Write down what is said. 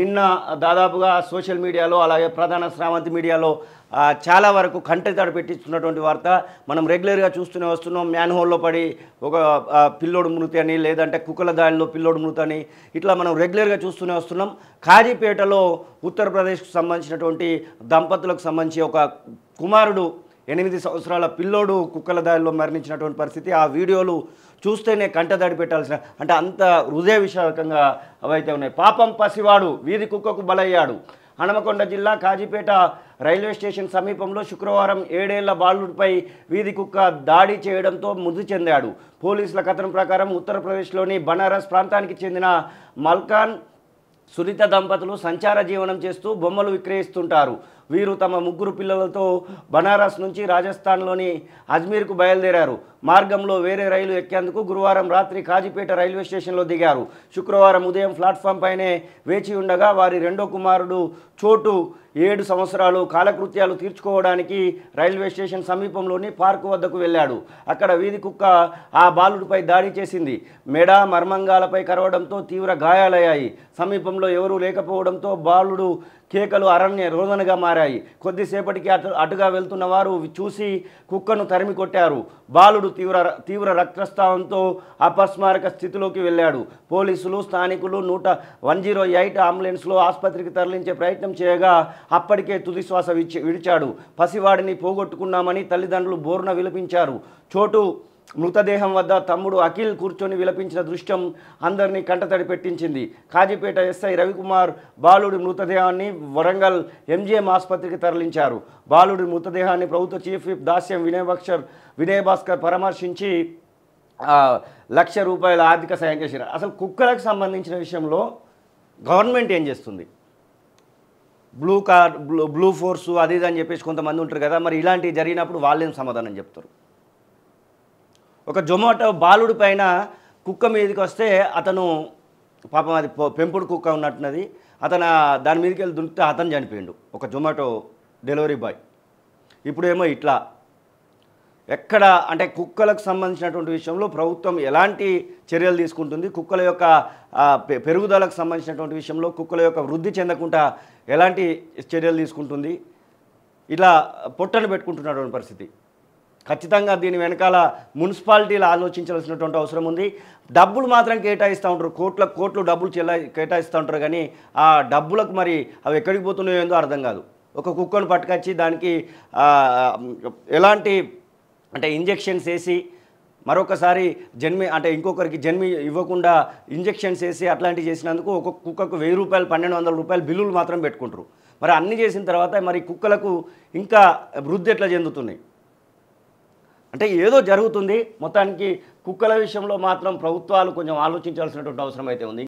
నిన్న దాదాపుగా సోషల్ మీడియాలో అలాగే ప్రధాన శ్రావంతి మీడియాలో చాలా వరకు కంటి తడ పెట్టిస్తున్నటువంటి వార్త మనం రెగ్యులర్గా చూస్తూనే వస్తున్నాం మ్యాన్ హోల్లో పడి ఒక పిల్లోడు మృతి అని లేదంటే కుక్కల దాడిలో పిల్లోడు మృతి అని ఇట్లా మనం రెగ్యులర్గా చూస్తూనే వస్తున్నాం కాజీపేటలో ఉత్తరప్రదేశ్కు సంబంధించినటువంటి దంపతులకు సంబంధించి ఒక కుమారుడు ఎనిమిది సంవత్సరాల పిల్లోడు కుక్కల దారిలో మరణించినటువంటి పరిస్థితి ఆ వీడియోలు చూస్తేనే కంట దాడి పెట్టాల్సిన అంటే అంత హృదయ విషయకంగా అవైతే ఉన్నాయి పాపం పసివాడు వీధి కుక్కకు బలయ్యాడు హనమకొండ జిల్లా కాజీపేట రైల్వే స్టేషన్ సమీపంలో శుక్రవారం ఏడేళ్ల బాలుడిపై వీధి కుక్క దాడి చేయడంతో మృతి చెందాడు పోలీసుల కథనం ప్రకారం ఉత్తరప్రదేశ్లోని బనారస్ ప్రాంతానికి చెందిన మల్కాన్ సునీత దంపతులు సంచార జీవనం చేస్తూ బొమ్మలు విక్రయిస్తుంటారు వీరు తమ ముగ్గురు పిల్లలతో బనారస్ నుంచి రాజస్థాన్లోని అజ్మీర్కు బయలుదేరారు మార్గంలో వేరే రైలు ఎక్కేందుకు గురువారం రాత్రి కాజీపేట రైల్వే స్టేషన్లో దిగారు శుక్రవారం ఉదయం ప్లాట్ఫామ్ పైనే వేచి ఉండగా వారి రెండో కుమారుడు చోటు ఏడు సంవత్సరాలు కాలకృత్యాలు తీర్చుకోవడానికి రైల్వే స్టేషన్ సమీపంలోని పార్కు వద్దకు వెళ్ళాడు అక్కడ వీధి కుక్క ఆ బాలుడిపై దాడి చేసింది మెడ మర్మంగాలపై కరవడంతో తీవ్ర గాయాలయ్యాయి సమీపంలో ఎవరూ లేకపోవడంతో బాలుడు కేకలు అరణ్య రోదనగా మారాయి కొద్దిసేపటికి అటు అటుగా వెళ్తున్న వారు చూసి కుక్కను తరిమి కొట్టారు బాలుడు తీవ్ర తీవ్ర రక్తస్రావంతో అపస్మారక స్థితిలోకి వెళ్ళాడు పోలీసులు స్థానికులు నూట వన్ జీరో ఎయిట్ అంబులెన్స్లో ఆసుపత్రికి తరలించే ప్రయత్నం చేయగా అప్పటికే తుది శ్వాస విడిచాడు పసివాడిని పోగొట్టుకున్నామని తల్లిదండ్రులు బోర్న విలపించారు చోటు మృతదేహం వద్ద తమ్ముడు అఖిల్ కూర్చొని విలపించిన దృశ్యం అందరినీ కంటతడి పెట్టించింది కాజీపేట ఎస్ఐ రవికుమార్ బాలుడి మృతదేహాన్ని వరంగల్ ఎంజీఎం ఆసుపత్రికి తరలించారు బాలుడి మృతదేహాన్ని ప్రభుత్వ చీఫ్ విప్ దాస్యం వినయభక్షర్ వినయభాస్కర్ పరామర్శించి లక్ష రూపాయల ఆర్థిక సాయం చేసిన అసలు కుక్కలకు సంబంధించిన విషయంలో గవర్నమెంట్ ఏం చేస్తుంది blue car blue blue force అది ఇది అని చెప్పేసి కొంతమంది ఉంటారు కదా మరి ఇలాంటివి జరిగినప్పుడు వాళ్ళేం సమాధానం చెప్తారు ఒక జొమాటో బాలుడి పైన కుక్క మీదకి వస్తే అతను పాపం అది పెంపుడు కుక్క ఉన్నట్టున్నది అతను దాని మీదకి వెళ్ళి దుంకితే అతను చనిపోయిండు ఒక జొమాటో డెలివరీ బాయ్ ఇప్పుడేమో ఇట్లా ఎక్కడ అంటే కుక్కలకు సంబంధించినటువంటి విషయంలో ప్రభుత్వం ఎలాంటి చర్యలు తీసుకుంటుంది కుక్కల యొక్క పెరుగుదలకు సంబంధించినటువంటి విషయంలో కుక్కల యొక్క వృద్ధి చెందకుండా ఎలాంటి చర్యలు తీసుకుంటుంది ఇలా పొట్టను పెట్టుకుంటున్నటువంటి పరిస్థితి ఖచ్చితంగా దీని వెనకాల మున్సిపాలిటీలు ఆలోచించాల్సినటువంటి అవసరం ఉంది డబ్బులు మాత్రం కేటాయిస్తూ ఉంటారు కోట్ల కోట్లు డబ్బులు చెల్ల కేటాయిస్తూ ఉంటారు కానీ ఆ డబ్బులకు మరి అవి ఎక్కడికి పోతున్నాయో ఏందో అర్థం కాదు ఒక కుక్కను పట్టుకొచ్చి దానికి ఎలాంటి అంటే ఇంజెక్షన్స్ వేసి మరొకసారి జన్మి అంటే ఇంకొకరికి జన్మి ఇవ్వకుండా ఇంజెక్షన్స్ వేసి అట్లాంటివి చేసినందుకు ఒక్కొక్క కుక్కకు వెయ్యి రూపాయలు పన్నెండు వందల రూపాయలు బిల్లులు మాత్రం పెట్టుకుంటారు మరి అన్నీ చేసిన తర్వాత మరి కుక్కలకు ఇంకా వృద్ధి ఎట్లా చెందుతున్నాయి అంటే ఏదో జరుగుతుంది మొత్తానికి కుక్కల విషయంలో మాత్రం ప్రభుత్వాలు కొంచెం ఆలోచించాల్సినటువంటి అవసరం అయితే ఉంది